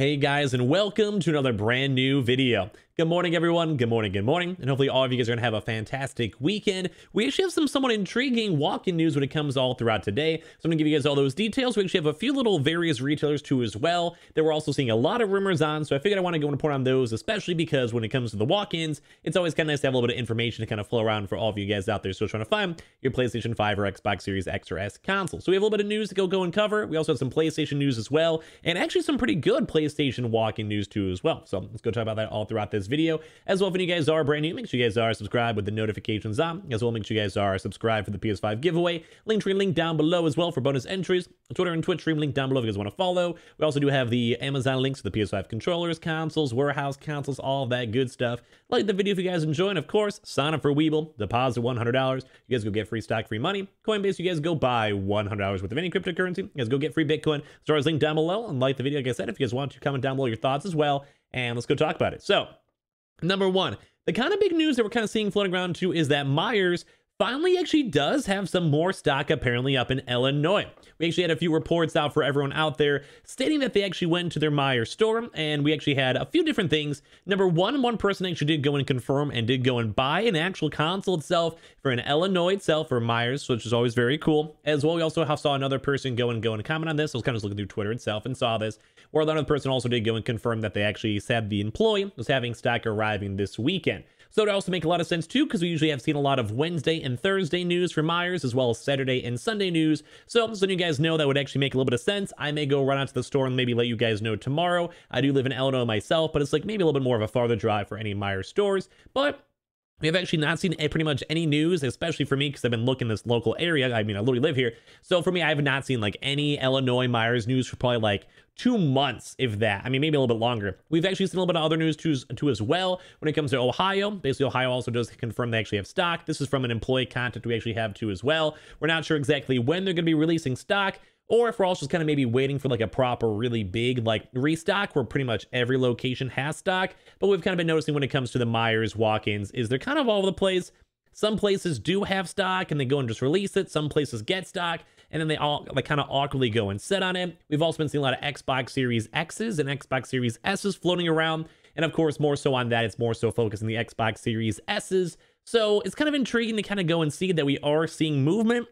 Hey guys, and welcome to another brand new video. Good morning, everyone. Good morning, good morning. And hopefully all of you guys are going to have a fantastic weekend. We actually have some somewhat intriguing walk-in news when it comes all throughout today. So I'm going to give you guys all those details. We actually have a few little various retailers too as well that we're also seeing a lot of rumors on. So I figured I want to go and report on those, especially because when it comes to the walk-ins, it's always kind of nice to have a little bit of information to kind of flow around for all of you guys out there still trying to find your PlayStation 5 or Xbox Series X or S console. So we have a little bit of news to go go and cover. We also have some PlayStation news as well, and actually some pretty good PlayStation walk-in news too as well. So let's go talk about that all throughout this video. As well, if you guys are brand new, make sure you guys are subscribed with the notifications on. As well, make sure you guys are subscribed for the PS5 giveaway. Link tree link down below as well for bonus entries. Twitter and Twitch stream link down below if you guys want to follow. We also do have the Amazon links to the PS5 controllers, consoles, warehouse consoles, all that good stuff. Like the video if you guys enjoy, and of course, sign up for Weeble, deposit $100. You guys go get free stock, free money. Coinbase, you guys go buy $100 worth of any cryptocurrency. You guys go get free Bitcoin. Star link down below, and like the video, like I said, if you guys want to, comment down below your thoughts as well, and let's go talk about it. So, Number one, the kind of big news that we're kind of seeing floating around too is that Myers finally actually does have some more stock apparently up in Illinois. We actually had a few reports out for everyone out there stating that they actually went to their Meyer store and we actually had a few different things. Number one, one person actually did go and confirm and did go and buy an actual console itself for an Illinois itself for Myers, which is always very cool. As well, we also saw another person go and go and comment on this. I was kind of looking through Twitter itself and saw this, where another person also did go and confirm that they actually said the employee was having stock arriving this weekend. So it would also make a lot of sense too, because we usually have seen a lot of Wednesday and Thursday news for Myers, as well as Saturday and Sunday news. So I'm just letting you guys know that would actually make a little bit of sense. I may go run out to the store and maybe let you guys know tomorrow. I do live in Illinois myself, but it's like maybe a little bit more of a farther drive for any Myers stores. But we have actually not seen pretty much any news, especially for me, because I've been looking this local area. I mean, I literally live here. So for me, I have not seen like any Illinois Myers news for probably like two months, if that. I mean, maybe a little bit longer. We've actually seen a little bit of other news too, too as well when it comes to Ohio. Basically, Ohio also does confirm they actually have stock. This is from an employee contact we actually have too as well. We're not sure exactly when they're going to be releasing stock. Or if we're also just kind of maybe waiting for like a proper, really big like restock where pretty much every location has stock. But we've kind of been noticing when it comes to the Myers walk-ins is they're kind of all over the place. Some places do have stock and they go and just release it. Some places get stock and then they all like kind of awkwardly go and sit on it. We've also been seeing a lot of Xbox Series X's and Xbox Series S's floating around. And of course, more so on that, it's more so focused on the Xbox Series S's. So it's kind of intriguing to kind of go and see that we are seeing movement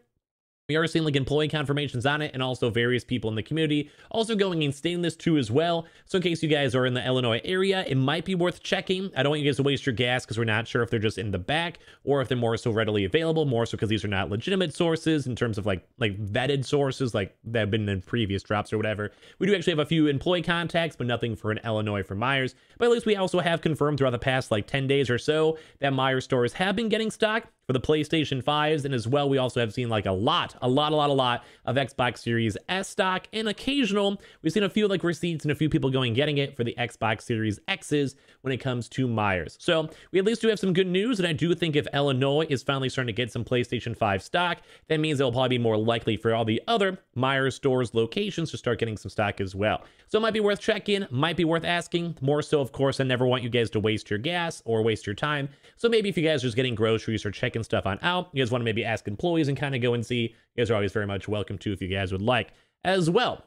we are seeing like employee confirmations on it and also various people in the community also going and staying this too as well. So in case you guys are in the Illinois area, it might be worth checking. I don't want you guys to waste your gas because we're not sure if they're just in the back or if they're more so readily available, more so because these are not legitimate sources in terms of like like vetted sources like that have been in previous drops or whatever. We do actually have a few employee contacts, but nothing for an Illinois for Myers. But at least we also have confirmed throughout the past like 10 days or so that Myers stores have been getting stock for the PlayStation 5s. And as well, we also have seen like a lot, a lot, a lot, a lot of Xbox Series S stock and occasional. We've seen a few like receipts and a few people going getting it for the Xbox Series X's when it comes to Myers. So we at least do have some good news. And I do think if Illinois is finally starting to get some PlayStation 5 stock, that means it'll probably be more likely for all the other Myers stores locations to start getting some stock as well. So it might be worth checking, might be worth asking. More so, of course, I never want you guys to waste your gas or waste your time. So maybe if you guys are just getting groceries or checking stuff on out. You guys want to maybe ask employees and kind of go and see. You guys are always very much welcome to if you guys would like as well.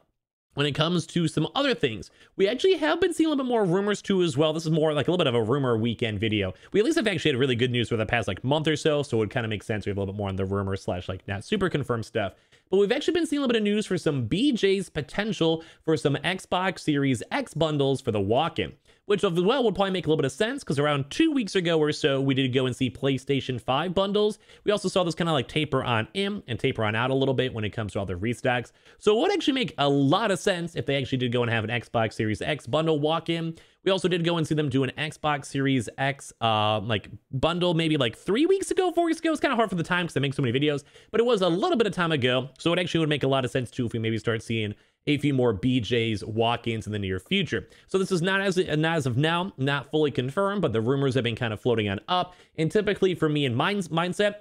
When it comes to some other things, we actually have been seeing a little bit more rumors too as well. This is more like a little bit of a rumor weekend video. We at least have actually had really good news for the past like month or so, so it would kind of make sense. We have a little bit more on the rumor slash like not super confirmed stuff. But we've actually been seeing a little bit of news for some BJ's potential for some Xbox Series X bundles for the walk-in which as well would probably make a little bit of sense because around two weeks ago or so, we did go and see PlayStation 5 bundles. We also saw this kind of like taper on in and taper on out a little bit when it comes to all the restacks. So it would actually make a lot of sense if they actually did go and have an Xbox Series X bundle walk in. We also did go and see them do an Xbox Series X uh, like bundle maybe like three weeks ago, four weeks ago. It's kind of hard for the time because they make so many videos, but it was a little bit of time ago. So it actually would make a lot of sense too if we maybe start seeing a few more BJ's walk-ins in the near future. So this is not as not as of now, not fully confirmed, but the rumors have been kind of floating on up. And typically for me and mind, mindset,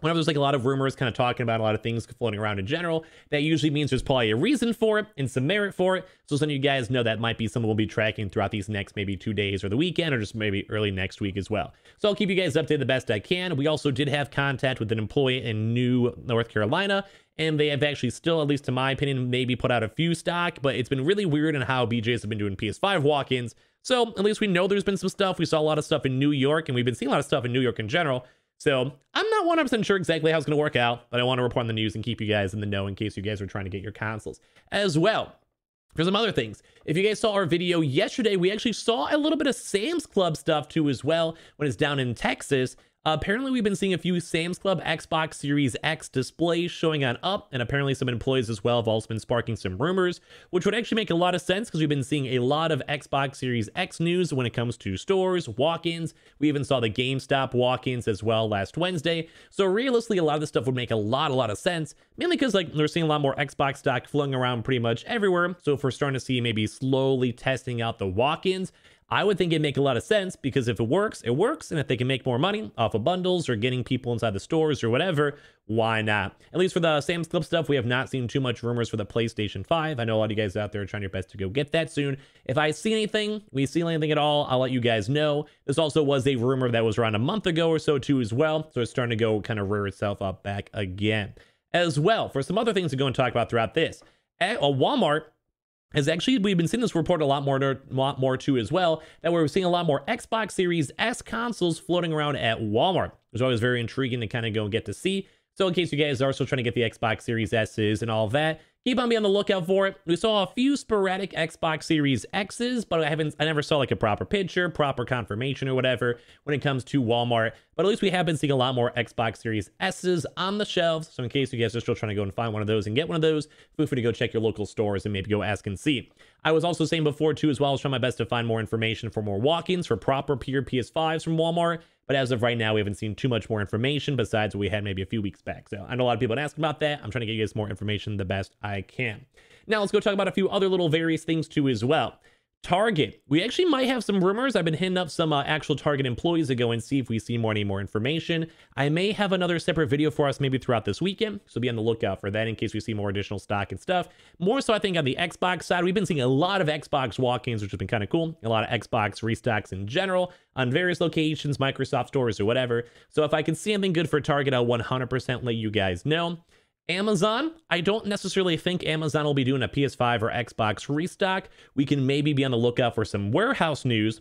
whenever there's like a lot of rumors kind of talking about a lot of things floating around in general, that usually means there's probably a reason for it and some merit for it. So some of you guys know that might be something we'll be tracking throughout these next maybe two days or the weekend or just maybe early next week as well. So I'll keep you guys updated the best I can. We also did have contact with an employee in New North Carolina and they have actually still, at least to my opinion, maybe put out a few stock, but it's been really weird in how BJs have been doing PS5 walk-ins. So at least we know there's been some stuff. We saw a lot of stuff in New York, and we've been seeing a lot of stuff in New York in general. So I'm not 100% sure exactly how it's going to work out, but I want to report on the news and keep you guys in the know in case you guys are trying to get your consoles as well. For some other things, if you guys saw our video yesterday, we actually saw a little bit of Sam's Club stuff too as well when it's down in Texas apparently, we've been seeing a few Sam's Club Xbox Series X displays showing on up, and apparently some employees as well have also been sparking some rumors, which would actually make a lot of sense because we've been seeing a lot of Xbox Series X news when it comes to stores, walk-ins. We even saw the GameStop walk-ins as well last Wednesday. So realistically, a lot of this stuff would make a lot, a lot of sense, mainly because like we're seeing a lot more Xbox stock flung around pretty much everywhere. So if we're starting to see maybe slowly testing out the walk-ins, I would think it'd make a lot of sense because if it works, it works. And if they can make more money off of bundles or getting people inside the stores or whatever, why not? At least for the Sam's Club stuff, we have not seen too much rumors for the PlayStation 5. I know a lot of you guys out there are trying your best to go get that soon. If I see anything, we see anything at all, I'll let you guys know. This also was a rumor that was around a month ago or so too as well. So it's starting to go kind of rear itself up back again. As well, for some other things to go and talk about throughout this, at uh, Walmart is actually we've been seeing this report a lot more to, lot more too as well that we're seeing a lot more Xbox Series S consoles floating around at Walmart. It's always very intriguing to kind of go and get to see. So in case you guys are still trying to get the Xbox Series S's and all that, keep on being on the lookout for it. We saw a few sporadic Xbox Series X's, but I haven't, I never saw like a proper picture, proper confirmation or whatever when it comes to Walmart. But at least we have been seeing a lot more Xbox Series S's on the shelves. So in case you guys are still trying to go and find one of those and get one of those, feel free to go check your local stores and maybe go ask and see. I was also saying before too, as well, I was trying my best to find more information for more walk-ins for proper pure PS5s from Walmart. But as of right now, we haven't seen too much more information besides what we had maybe a few weeks back. So I know a lot of people had asked about that. I'm trying to get you guys more information the best I I can. Now let's go talk about a few other little various things too as well. Target. We actually might have some rumors. I've been hitting up some uh, actual Target employees to go and see if we see more any more information. I may have another separate video for us maybe throughout this weekend, so be on the lookout for that in case we see more additional stock and stuff. More so, I think on the Xbox side, we've been seeing a lot of Xbox walk-ins, which has been kind of cool. A lot of Xbox restocks in general on various locations, Microsoft stores or whatever. So if I can see anything good for Target, I'll 100% let you guys know. Amazon, I don't necessarily think Amazon will be doing a PS5 or Xbox restock. We can maybe be on the lookout for some warehouse news,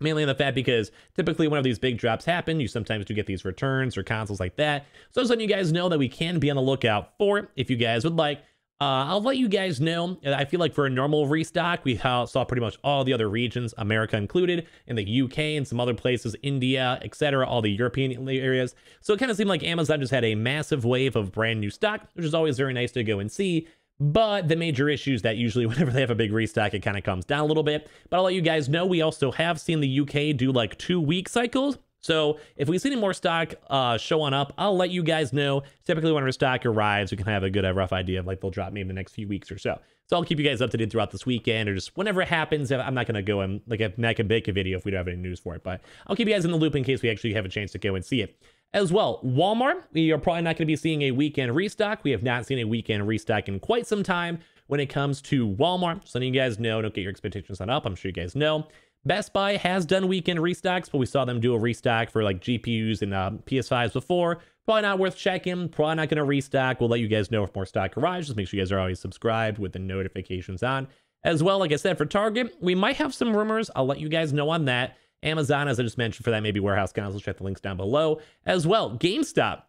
mainly in the fact because typically when these big drops happen, you sometimes do get these returns or consoles like that. So just letting you guys know that we can be on the lookout for it if you guys would like. Uh, I'll let you guys know. Uh, I feel like for a normal restock, we saw pretty much all the other regions, America included, in the UK and some other places, India, etc., all the European areas. So it kind of seemed like Amazon just had a massive wave of brand new stock, which is always very nice to go and see. But the major issues that usually whenever they have a big restock, it kind of comes down a little bit. But I'll let you guys know we also have seen the UK do like two week cycles. So if we see any more stock uh, showing up, I'll let you guys know. Typically, whenever stock arrives, we can have a good rough idea of like they'll drop maybe in the next few weeks or so. So I'll keep you guys up to date throughout this weekend or just whenever it happens. I'm not going to go and like make a video if we don't have any news for it, but I'll keep you guys in the loop in case we actually have a chance to go and see it. As well, Walmart, we are probably not going to be seeing a weekend restock. We have not seen a weekend restock in quite some time when it comes to Walmart. So letting you guys know, don't get your expectations on up. I'm sure you guys know. Best Buy has done weekend restocks, but we saw them do a restock for like GPUs and uh, PS5s before. Probably not worth checking. Probably not going to restock. We'll let you guys know if more stock arrives. Just make sure you guys are always subscribed with the notifications on. As well, like I said, for Target, we might have some rumors. I'll let you guys know on that. Amazon, as I just mentioned, for that maybe warehouse consoles. Check the links down below. As well, GameStop.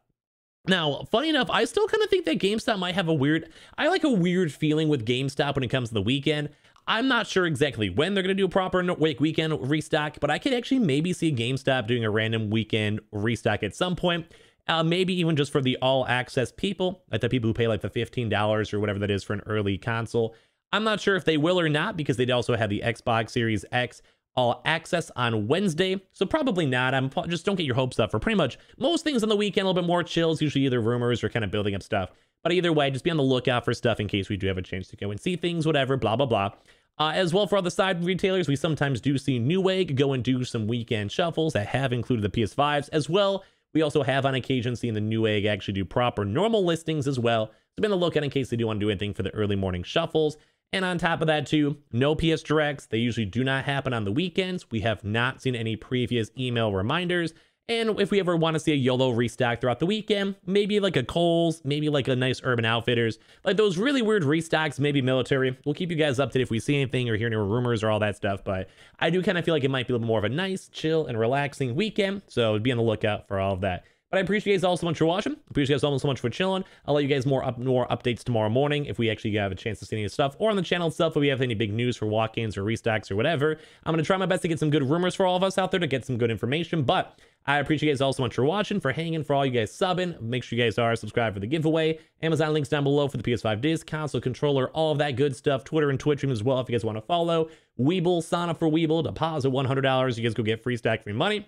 Now, funny enough, I still kind of think that GameStop might have a weird, I like a weird feeling with GameStop when it comes to the weekend. I'm not sure exactly when they're going to do a proper wake weekend restock, but I could actually maybe see GameStop doing a random weekend restock at some point. Uh, maybe even just for the all access people, like the people who pay like the $15 or whatever that is for an early console. I'm not sure if they will or not because they'd also have the Xbox Series X all access on Wednesday. So probably not. I'm just don't get your hopes up for pretty much most things on the weekend. A little bit more chills, usually either rumors or kind of building up stuff but either way, just be on the lookout for stuff in case we do have a chance to go and see things, whatever, blah, blah, blah. Uh, as well for other side retailers, we sometimes do see Newegg go and do some weekend shuffles that have included the PS5s. As well, we also have on occasion seen the Newegg actually do proper normal listings as well. So be on the lookout in case they do want to do anything for the early morning shuffles. And on top of that too, no PS Directs. They usually do not happen on the weekends. We have not seen any previous email reminders. And if we ever want to see a YOLO restock throughout the weekend, maybe like a Kohl's, maybe like a nice Urban Outfitters, like those really weird restocks, maybe military. We'll keep you guys up to date if we see anything or hear any rumors or all that stuff. But I do kind of feel like it might be a little more of a nice, chill, and relaxing weekend. So be on the lookout for all of that. But I appreciate you guys all so much for watching. I appreciate you guys all so much for chilling. I'll let you guys more up more updates tomorrow morning if we actually have a chance to see any stuff. Or on the channel itself, if we have any big news for walk-ins or restacks or whatever. I'm going to try my best to get some good rumors for all of us out there to get some good information. But I appreciate you guys all so much for watching, for hanging, for all you guys subbing. Make sure you guys are subscribed for the giveaway. Amazon links down below for the PS5 disc, console controller, all of that good stuff. Twitter and Twitch as well if you guys want to follow. Weeble, up for Weeble, deposit $100. You guys go get free stack free money.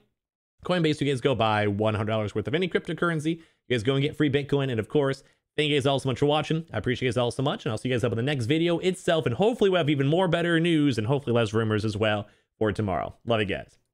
Coinbase, you guys go buy $100 worth of any cryptocurrency. You guys go and get free Bitcoin. And of course, thank you guys all so much for watching. I appreciate you guys all so much. And I'll see you guys up in the next video itself. And hopefully we'll have even more better news and hopefully less rumors as well for tomorrow. Love you guys.